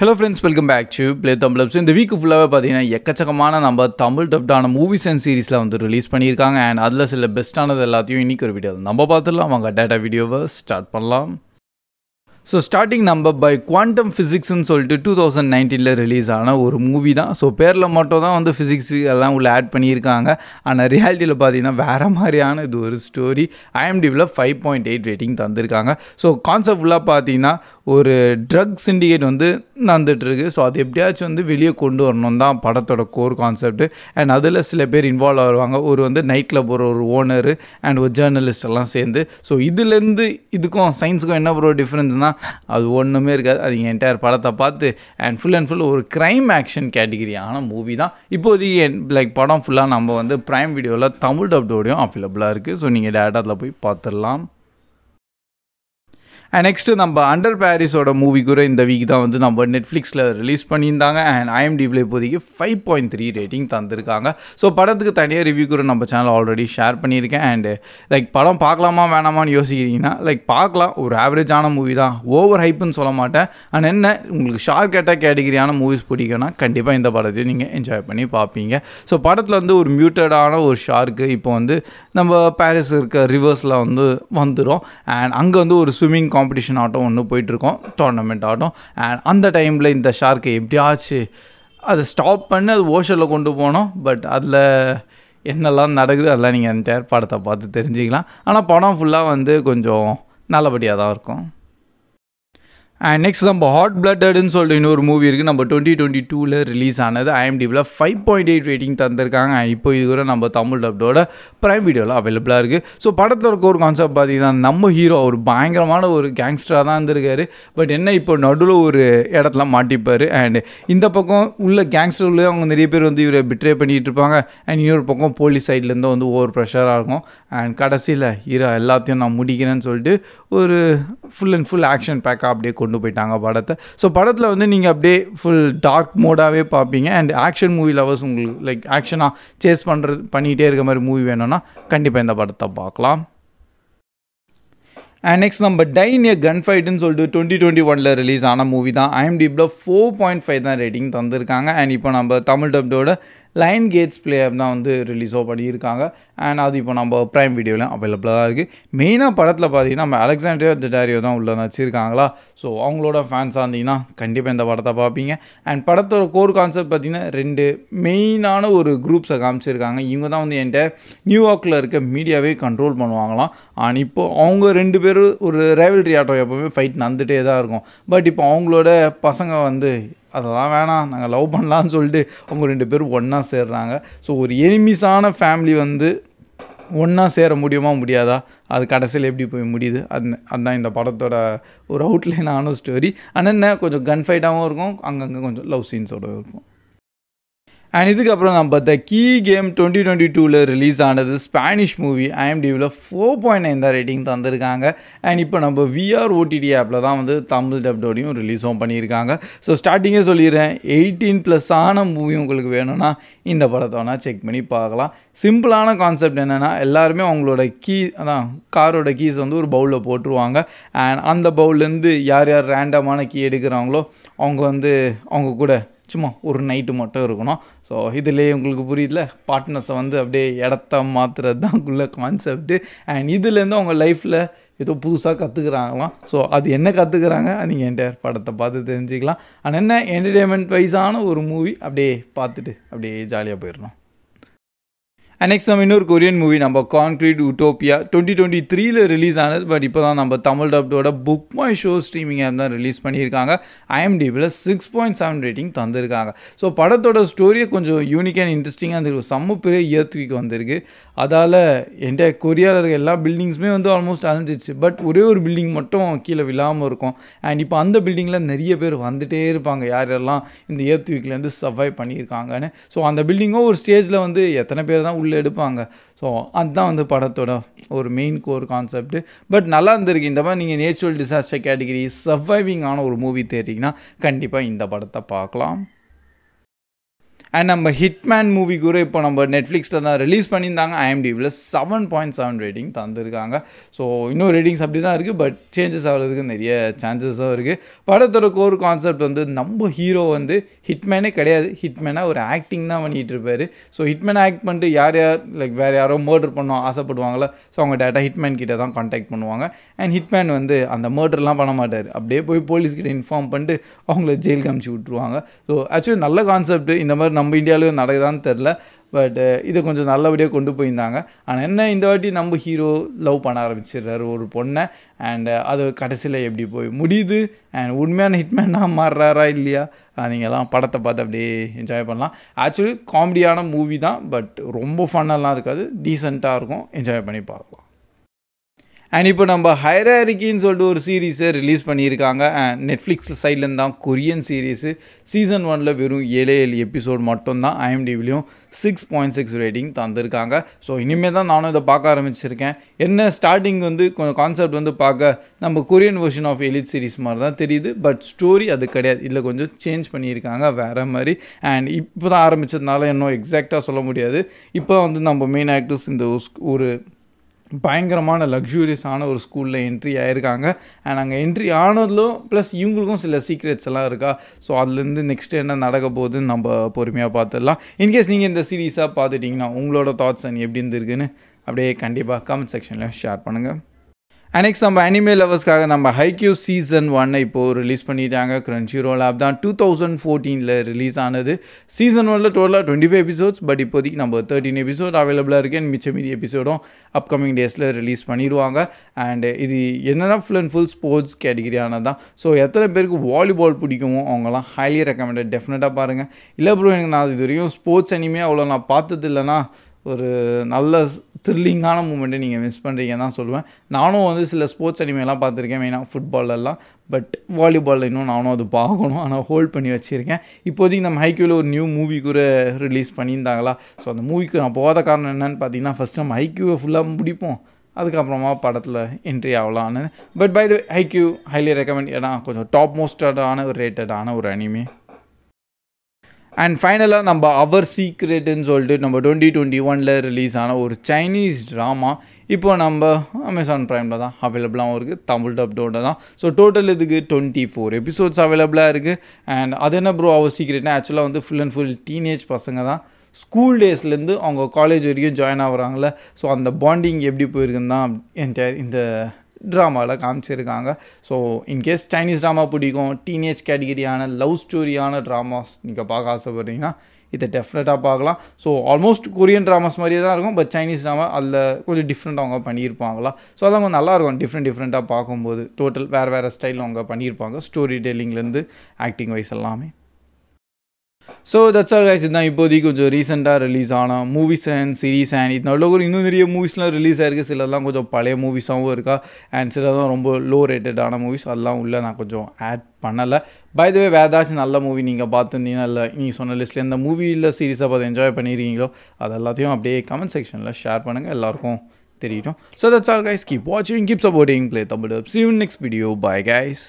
hello friends welcome back to play Tamil இந்த week ஃபுல்லாகவே பார்த்தீங்கன்னா எக்கச்சக்கமான நம்ம தமிழ் டப்டான மூவிஸ் அண்ட் சீரிஸில் வந்து ரிலீஸ் பண்ணியிருக்காங்க அண்ட் அதில் சில பெஸ்ட்டானது எல்லாத்தையும் இன்றைக்கி ஒரு வீடியோ நம்ம பார்த்துடலாம் வாங்க டேட்டா வீடியோவை ஸ்டார்ட் பண்ணலாம் ஸோ ஸ்டார்டிங் நம்ம பை குவாண்டம் ஃபிசிக்ஸ்னு சொல்லிட்டு டூ தௌசண்ட் நைன்டீனில் ரிலீஸ் ஆன ஒரு மூவி தான் ஸோ பேரில் மட்டும் தான் வந்து ஃபிசிக்ஸ் எல்லாம் உள்ளே ஆட் பண்ணியிருக்காங்க ஆனால் ரியாலிட்டியில் பார்த்தீங்கன்னா வேறு மாதிரியான இது ஒரு ஸ்டோரி ஐஎம்டிவில் ஃபைவ் பாயிண்ட் எயிட் ரேட்டிங் தந்திருக்காங்க ஸோ கான்செப்ட்லாம் பார்த்தீங்கன்னா ஒரு ட்ரக் சிண்டிகேட் வந்து நடந்துட்டுருக்கு ஸோ அது எப்படியாச்சும் வந்து வெளியே கொண்டு வரணும் தான் படத்தோட கோர் கான்செப்ட்டு அண்ட் அதில் சில பேர் இன்வால்வ் ஆகிருவாங்க ஒரு வந்து நைட்டில் போகிற ஒரு ஓனரு அண்ட் ஒரு ஜேர்னலிஸ்ட் எல்லாம் சேர்ந்து ஸோ இதுலேருந்து இதுக்கும் சயின்ஸுக்கும் என்ன ஒரு டிஃப்ரென்ஸ்னால் அது ஒன்றுமே இருக்காது அது என்டையர் படத்தை பார்த்து அண்ட் ஃபுல் அண்ட் ஃபுல் ஒரு க்ரைம் ஆக்ஷன் கேட்டகிரியான மூவி தான் இப்போதைக்கு லைக் படம் ஃபுல்லாக நம்ம வந்து ப்ரைம் வீடியோவில் தமிழ் டப்டோடையும் அவைலபிளாக இருக்குது ஸோ நீங்கள் டேட்டாவில் போய் பார்த்துடலாம் அண்ட் நெக்ஸ்ட்டு நம்ம அண்டர் பாரிஸோட மூவி கூட இந்த வீக் தான் வந்து நம்ம நெட்ஃப்ளிக்ஸில் ரிலீஸ் பண்ணியிருந்தாங்க அண்ட் ஐஎம்டிபிள் இப்போதைக்கு ஃபைவ் பாயிண்ட் த்ரீ ரேட்டிங் தந்திருக்காங்க ஸோ படத்துக்கு தனியாக ரிவ்யூ கூட நம்ம சேனல் ஆல்ரெடி ஷேர் பண்ணியிருக்கேன் அண்டு லைக் படம் பார்க்கலாமா வேணாமான்னு யோசிக்கிறீங்கன்னா லைக் பார்க்கலாம் ஒரு ஆவரேஜான மூவி தான் ஓவர் ஹைப்புன்னு சொல்ல மாட்டேன் அண்ட் என்ன உங்களுக்கு ஷார்க் கேட்டால் கேட்டகிரியான மூவிஸ் பிடிக்கும்னா கண்டிப்பாக இந்த படத்தையும் நீங்கள் என்ஜாய் பண்ணி பார்ப்பீங்க ஸோ படத்தில் வந்து ஒரு மியூட்டடான ஒரு ஷார்க்கு இப்போ வந்து நம்ம பாரிஸ் இருக்க ரிவர்ஸில் வந்து வந்துடும் அண்ட் அங்கே வந்து ஒரு ஸ்விம்மிங் காம் காம்படிஷன் ஆட்டம் ஒன்று போயிட்டுருக்கோம் டோர்னமெண்ட் ஆட்டம் அண்ட் அந்த டைமில் இந்த ஷார்க்கு எப்படியாச்சு அதை ஸ்டாப் பண்ணி அது ஓஷனில் கொண்டு போனோம் பட் அதில் என்னெல்லாம் நடக்குது அதெல்லாம் நீங்கள் என்டையர் படத்தை பார்த்து தெரிஞ்சுக்கலாம் ஆனால் படம் ஃபுல்லாக வந்து கொஞ்சம் நல்லபடியாக தான் இருக்கும் அண்ட் நெக்ஸ்ட் நம்ம ஹாட் பிளட்டடுன்னு சொல்லிட்டு இன்னொரு மூவி இருக்குது நம்ம டுவெண்ட்டி டுவெண்ட்டி டூவில் ரிலீஸ் ஆனது ஐஎம்டிபியில் ஃபைவ் பாயிண்ட் எயிட் ரேட்டிங் தந்திருக்காங்க இப்போ இது கூட நம்ம தமிழ் டப்டோட ப்ரைம் வீடியோவில் அவைலபிளாக இருக்குது ஸோ படத்தில் இருக்க ஒரு கான்செப்ட் பார்த்தீங்கன்னா நம்ம ஹீரோ அவர் பயங்கரமான ஒரு கேங்ஸ்டராக தான் இருந்திருக்காரு பட் என்ன இப்போ நடுவில் ஒரு இடத்துல மாட்டிப்பார் அண்ட் இந்த பக்கம் உள்ள உள்ளே அவங்க நிறைய பேர் வந்து இவரை பிட்ரே பண்ணிகிட்டு இருப்பாங்க அண்ட் இன்னொரு பக்கம் போலீஸ் சைட்லேருந்து வந்து ஓவர் ப்ரெஷராக இருக்கும் அண்ட் கடைசியில் ஹீரோ எல்லாத்தையும் நான் முடிக்கிறேன்னு சொல்லிட்டு ஒரு ஃபுல் அண்ட் ஃபுல் ஆக்ஷன் பேக்காக அப்படியே கொண்டு போயிட்டாங்க படத்தை ஸோ படத்தில் வந்து நீங்கள் அப்படியே ஃபுல் டார்க் மோடாகவே பார்ப்பீங்க அண்ட் ஆக்ஷன் மூவி லவர்ஸ் உங்களுக்கு லைக் ஆக்ஷனாக சேஸ் பண்ணுறது பண்ணிகிட்டே இருக்க மாதிரி மூவி வேணும்னா கண்டிப்பாக இந்த படத்தை பார்க்கலாம் அண்ட் நெக்ஸ்ட் நம்ம டைன் ஏ கன் ஃபைட்னு சொல்லிட்டு டுவெண்ட்டி டுவெண்ட்டி ஒனில் ரிலீஸ் ஆன மூவி தான் ஐஎம்டிபியில் ஃபோர் பாயிண்ட் ஃபைவ் தான் ரேட்டிங் தந்திருக்காங்க அண்ட் இப்போ நம்ம தமிழ் டப்டோட லைன் கேட்ஸ் பிளேயர் தான் வந்து ரிலீஸோ பண்ணியிருக்காங்க அண்ட் அது இப்போ நம்ம ப்ரைம் வீடியோவில் அவைலபிளாக இருக்குது மெயினாக படத்தில் பார்த்தீங்கன்னா நம்ம அலெக்சாண்ட்ரியா திடாரியோ தான் உள்ளே வச்சுருக்காங்களா ஸோ அவங்களோட ஃபேன்ஸாக இருந்தீங்கன்னா கண்டிப்பாக இந்த படத்தை பார்ப்பீங்க அண்ட் படத்தோட கோர் கான்செப்ட் பார்த்திங்கன்னா ரெண்டு மெயினான ஒரு குரூப்ஸை காமிச்சிருக்காங்க இவங்க தான் வந்து என்கிட்ட நியூயார்க்கில் இருக்க மீடியாவே கண்ட்ரோல் பண்ணுவாங்களாம் அண்ட் இப்போது அவங்க ரெண்டு பேரும் ஒரு ரேவல்ரி ஆட்டோ எப்போவுமே ஃபைட் நடந்துகிட்டே தான் இருக்கும் பட் இப்போ அவங்களோட பசங்க வந்து அதெல்லாம் வேணாம் நாங்கள் லவ் பண்ணலான்னு சொல்லிட்டு அவங்க ரெண்டு பேரும் ஒன்றா சேர்றாங்க ஸோ ஒரு எனிமிஸான ஃபேமிலி வந்து ஒன்றா சேர முடியுமா முடியாதா அது கடைசியில் எப்படி போய் முடியுது அந் அதுதான் இந்த படத்தோட ஒரு அவுட்லைனான ஸ்டோரி ஆனால் என்ன கொஞ்சம் கன் ஃபைட்டாகவும் இருக்கும் அங்கங்கே கொஞ்சம் லவ் சீன்ஸோட இருக்கும் அண்ட் இதுக்கப்புறம் நான் பார்த்தேன் கீ கேம் டுவெண்ட்டி டுவெண்ட்டி டூவில் ரிலீஸ் ஆனது ஸ்பானிஷ் மூவி ஐஎம்டிவில் ஃபோர் பாயிண்ட் நைன் தான் ரேட்டிங் தந்திருக்காங்க அண்ட் இப்போ நம்ம விஆர் ஓடிடி ஆப்பில் தான் வந்து தமிழ் டப்டோடையும் ரிலீஸும் பண்ணியிருக்காங்க ஸோ ஸ்டார்டிங்கே சொல்லிடுறேன் எயிட்டீன் ப்ளஸ் ஆன மூவி உங்களுக்கு வேணும்னா இந்த படத்தை வேணால் செக் பண்ணி பார்க்கலாம் சிம்பிளான கான்செப்ட் என்னென்னா எல்லாருமே அவங்களோட கீ அதான் காரோட கீஸ் வந்து ஒரு பவுலில் போட்டுருவாங்க அண்ட் அந்த பவுல்லேருந்து யார் யார் ரேண்டமான கீ எடுக்கிறாங்களோ அவங்க வந்து அவங்க கூட சும்மா ஒரு நைட்டு மட்டும் இருக்கணும் ஸோ இதிலே உங்களுக்கு புரியுதுல பார்ட்னர்ஸை வந்து அப்படியே இடத்த மாற்றுறது தான் உள்ள கான்செப்ட்டு அண்ட் இதுலேருந்து அவங்க லைஃப்பில் ஏதோ புதுசாக கற்றுக்குறாங்களாம் ஸோ அது என்ன கற்றுக்குறாங்க நீங்கள் என்டையர் படத்தை பார்த்து தெரிஞ்சுக்கலாம் ஆனால் என்ன என்டர்டெயின்மெண்ட் வைஸான ஒரு மூவி அப்படியே பார்த்துட்டு அப்படியே ஜாலியாக போயிடணும் நெக்ஸ்ட் நம்ம இன்னொரு கொரியன் மூவி நம்ம கான்க்ரீட் உட்டோப்பியா டுவெண்ட்டி டுவெண்ட்டி த்ரீல ரிலீஸ் ஆனது பட் இப்போ தான் நம்ம தமிழ் டப்டோட book my show streaming app தான் ரிலீஸ் பண்ணியிருக்காங்க ஐஎம்டிபியில் சிக்ஸ் பாயிண்ட் செவன் ரேட்டிங் தந்திருக்காங்க ஸோ படத்தோட ஸ்டோரியை கொஞ்சம் யூனிக் அண்ட் இன்ட்ரெஸ்டிங்காக இருந்திருக்கு செம்ம பெரிய இயற்கைக்கு வந்திருக்கு அதால் என்கிட்ட கொரியாவில் இருக்க எல்லா பில்டிங்ஸுமே வந்து ஆல்மோஸ்ட் அழிஞ்சிச்சு பட் ஒரே ஒரு பில்டிங் மட்டும் கீழே விழாமல் இருக்கும் அண்ட் இப்போ அந்த பில்டிங்கில் நிறைய பேர் வந்துகிட்டே இருப்பாங்க யார் யாரெல்லாம் இந்த ஏர்த் வீக்லேருந்து சர்வை பண்ணியிருக்காங்கன்னு ஸோ அந்த பில்டிங்கும் ஒரு ஸ்டேஜில் வந்து எத்தனை பேர் தான் உள்ளே எடுப்பாங்க ஸோ அதுதான் வந்து படத்தோட ஒரு மெயின் கோர் கான்செப்ட் பட் நல்லா இருந்திருக்கு இந்த மாதிரி நீங்கள் நேச்சுரல் டிசாஸ்டர் கேட்டகிரி சர்வைவிங் ஆன ஒரு மூவி தேடிங்கன்னா கண்டிப்பாக இந்த படத்தை பார்க்கலாம் அண்ட் நம்ம ஹிட்மேன் மூவி கூட இப்போ நம்ம நெட்ஃப்ளிக்ஸில் தான் ரிலீஸ் பண்ணியிருந்தாங்க ஐஎம்டிவியில் செவன் பாயிண்ட் செவன் ரேட்டிங் தந்திருக்காங்க ஸோ இன்னும் ரேட்டிங்ஸ் அப்படி தான் இருக்குது பட் சேஞ்சஸ் ஆகிறதுக்கு நிறைய சான்சஸும் இருக்குது படத்தோட கோர் கான்செப்ட் வந்து நம்ம ஹீரோ வந்து ஹிட்மேனே கிடையாது ஹிட்மேனாக ஒரு ஆக்டிங் தான் பண்ணிகிட்டு இருப்பார் ஸோ ஹிட்மேன் ஆக்ட் பண்ணிட்டு யார் யார் லைக் வேறு யாரோ மர்டர் பண்ணோம் ஆசைப்படுவாங்களோ ஸோ அவங்க டேரெக்டாக ஹிட்மேன் கிட்டே தான் காண்டாக்ட் பண்ணுவாங்க அண்ட் ஹிட்மேன் வந்து அந்த மர்டர்லாம் பண்ண மாட்டார் அப்படியே போய் போலீஸ்கிட்ட இன்ஃபார்ம் பண்ணிட்டு அவங்கள ஜெயிலுக்கு அமுச்சு விட்ருவாங்க ஸோ ஆக்சுவலி நல்ல கான்செப்ட் இந்த மாதிரி நம்ம இந்தியாவிலையும் நடக்குதான்னு தெரில பட் uh, இதை கொஞ்சம் நல்லபடியாக கொண்டு போயிருந்தாங்க ஆனால் என்ன இந்த வாட்டி நம்ம ஹீரோ லவ் பண்ண ஆரம்பிச்சிடுறாரு ஒரு பொண்ணை அண்டு uh, அது கடைசியில் எப்படி போய் முடியுது அண்ட் உண்மையான ஹிட்மேனாக மாறுறாரா இல்லையா நீங்கள்லாம் படத்தை பார்த்து அப்படியே என்ஜாய் பண்ணலாம் ஆக்சுவலி காமெடியான மூவி தான் பட் ரொம்ப ஃபன்னெல்லாம் இருக்காது டீசெண்டாக இருக்கும் என்ஜாய் பண்ணி பார்க்கலாம் அண்ட் இப்போ நம்ம ஹைராரிக்கின்னு சொல்லிட்டு ஒரு சீரீஸை ரிலீஸ் பண்ணியிருக்காங்க நெட்ஃப்ளிக்ஸ் சைட்லேருந்து தான் கொரியன் சீரீஸு சீசன் ஒனில் வெறும் ஏழு ஏழு எபிசோட் மட்டும்தான் ஐஎம்டிவிலையும் சிக்ஸ் பாயிண்ட் சிக்ஸ் ரேட்டிங் தந்திருக்காங்க ஸோ இனிமேல் தான் நானும் இதை பார்க்க ஆரம்பிச்சிருக்கேன் என்ன ஸ்டார்டிங் வந்து கொஞ்சம் கான்செப்ட் வந்து பார்க்க நம்ம Korean version of Elite series மாதிரி தான் தெரியுது பட் ஸ்டோரி அது கிடையாது இதில் கொஞ்சம் சேஞ்ச் பண்ணியிருக்காங்க வேறு மாதிரி அண்ட் இப்போ தான் ஆரம்பித்ததுனால இன்னும் எக்ஸாக்டாக சொல்ல முடியாது இப்போ வந்து நம்ம மெயின் ஆக்டர்ஸ் இந்த ஒரு பயங்கரமான லக்ஸூரியஸான ஒரு ஸ்கூலில் என்ட்ரி ஆகிருக்காங்க அண்ட் அங்கே என்ட்ரி ஆனதிலும் ப்ளஸ் இவங்களுக்கும் சில சீக்ரெட்ஸ் எல்லாம் இருக்கா ஸோ அதுலேருந்து நெக்ஸ்ட் என்ன நடக்க போகுதுன்னு நம்ம பொறுமையாக பார்த்துடலாம் இன்கேஸ் நீங்கள் இந்த சீரீஸாக பார்த்துட்டிங்கன்னா உங்களோட தாட்ஸ் அண்ட் எப்படி இருந்துருக்குன்னு அப்படியே கண்டிப்பாக கமெண்ட் செக்ஷனில் ஷேர் பண்ணுங்கள் அனெக்ஸ்ட் நம்ம அனிமே லவர்ஸ்க்காக நம்ம ஹைக்யூ சீசன் ஒன்னை இப்போது ரிலீஸ் பண்ணிட்டாங்க க்ரன்ச்சி ரோல் ஆப் தான் டூ தௌசண்ட் ஃபோர்டீனில் ரிலீஸ் ஆனது சீசன் ஒன்ல டோட்டலாக டுவெண்ட்டி ஃபைவ் எபிசோட்ஸ் பட் இப்போதைக்கு நம்ம தேர்ட்டின் எபிசோட் அவைலபிளாக இருக்கு அண்ட் மிச்ச மீதி எபிசோடும் அப்கமிங் டேஸில் ரிலீஸ் பண்ணிடுவாங்க அண்ட் இது என்னென்னா ஃபுல் அண்ட் ஃபுல் ஸ்போர்ட்ஸ் கேட்டகிரியானது தான் ஸோ எத்தனை பேருக்கு வாலிபால் பிடிக்குமோ அவங்களாம் ஹைலி ரெக்கமெண்டட் டெஃபினட்டாக பாருங்கள் இல்லை ப்ரோ எனக்கு நான் இது வரையும் ஸ்போர்ட்ஸ் அனிமே அவ்வளோ நான் பார்த்தது இல்லைனா ஒரு நல்ல த்ரில்லிங்கான மூமெண்ட்டை நீங்கள் மிஸ் பண்ணுறீங்கன்னு தான் சொல்லுவேன் நானும் வந்து சில ஸ்போர்ட்ஸ் அனிமையெல்லாம் பார்த்துருக்கேன் மெயினாக ஃபுட்பாலெல்லாம் பட் வாலிபால் இன்னும் நானும் அது பார்க்கணும் ஆனால் ஹோல்ட் பண்ணி வச்சுருக்கேன் இப்போதைக்கு நம்ம ஹைக்யூவில் ஒரு நியூ மூவி கூட ரிலீஸ் பண்ணியிருந்தாங்களா ஸோ அந்த மூவிக்கு நான் போகாத காரணம் என்னென்னு பார்த்தீங்கன்னா ஃபஸ்ட் நம்ம ஹைக்யூவை ஃபுல்லாக முடிப்போம் அதுக்கப்புறமா படத்தில் என்ட்ரி ஆகலாம்னு but by the Haikyu highly recommend ஏன்னா கொஞ்சம் டாப் மோஸ்டடான ஒரு ரேட்டடான ஒரு அனிமே அண்ட் ஃபைனலாக நம்ம அவர் சீக்ரெட்டுன்னு சொல்லிட்டு நம்ம டுவெண்ட்டி டுவெண்ட்டி ஒனில் ரிலீஸ் ஆன ஒரு சைனீஸ் ட்ராமா இப்போ நம்ம அமேசான் ப்ரைமில் தான் அவைலபிளாகவும் இருக்குது தமிழ் டப்டோட தான் ஸோ டோட்டல் இதுக்கு டுவெண்ட்டி ஃபோர் எபிசோட்ஸ் அவைலபிளாக இருக்குது அண்ட் அது என்ன ப்ரோ அவர் சீக்ரெட்னா ஆக்சுவலாக வந்து ஃபுல் அண்ட் ஃபுல் டீனேஜ் பசங்க தான் ஸ்கூல் டேஸ்லேருந்து அவங்க காலேஜ் வரைக்கும் ஜாயின் ஆகிறாங்கள ஸோ அந்த பாண்டிங் எப்படி போயிருக்குன்னு தான் இந்த ட்ராமாவில் காமிச்சிருக்காங்க ஸோ இன்கேஸ் சைனீஸ் ட்ராமா பிடிக்கும் டீனேஜ் கேட்டகிரியான லவ் ஸ்டோரியான ட்ராமாஸ் நீங்கள் பார்க்க ஆசைப்பட்றீங்கன்னா இதை டெஃபினட்டாக பார்க்கலாம் ஸோ ஆல்மோஸ்ட் கொரியன் ட்ராமாஸ் மாதிரியே தான் இருக்கும் பட் சைனீஸ் ட்ராமா அதில் கொஞ்சம் டிஃப்ரெண்ட் அவங்க பண்ணியிருப்பாங்களா ஸோ அதை கொஞ்சம் நல்லாயிருக்கும் டிஃப்ரெண்ட் டிஃப்ரெண்ட்டாக பார்க்கும்போது டோட்டல் வேறு வேறு ஸ்டைலில் அவங்க பண்ணியிருப்பாங்க ஸ்டோரி டெல்லிங்லேருந்து ஆக்டிங் வைஸ் எல்லாமே ஸோ தட்ஸ் ஆல் கைஸ் இதுதான் இப்போதைக்கு கொஞ்சம் ரீசெண்டாக ரிலீஸ் ஆன மூவிஸ் அண்ட் சீரீஸ் அண்ட் நல்ல ஒரு இன்னும் நிறைய மூவிஸ்லாம் ரிலீஸ் ஆயிருக்கு சிலதெல்லாம் கொஞ்சம் பழைய மூவிஸாகவும் இருக்கா அண்ட் சிலதான் ரொம்ப லோ ரேட்டடான மூவிஸ் அதெல்லாம் உள்ளே நான் கொஞ்சம் ஆட் பண்ணலை பை வே வேறு ஏதாச்சும் நல்ல மூவி நீங்கள் பார்த்துருந்தீங்கன்னா இல்லை நீங்கள் சொன்ன லிஸ்ட்டில் இந்த மூவியில் சீரீஸாக பார்த்து என்ஜாய் பண்ணியிருக்கீங்களோ அது எல்லாத்தையும் அப்படியே கமெண்ட் செக்ஷனில் ஷேர் பண்ணுங்கள் எல்லாருக்கும் தெரியும் so that's all guys keep வாட்சிங் கீப் சப்போர்ட்டிங் ப்ளே தமிழ் சீவன் நெக்ஸ்ட் வீடியோ பாய் கைஸ்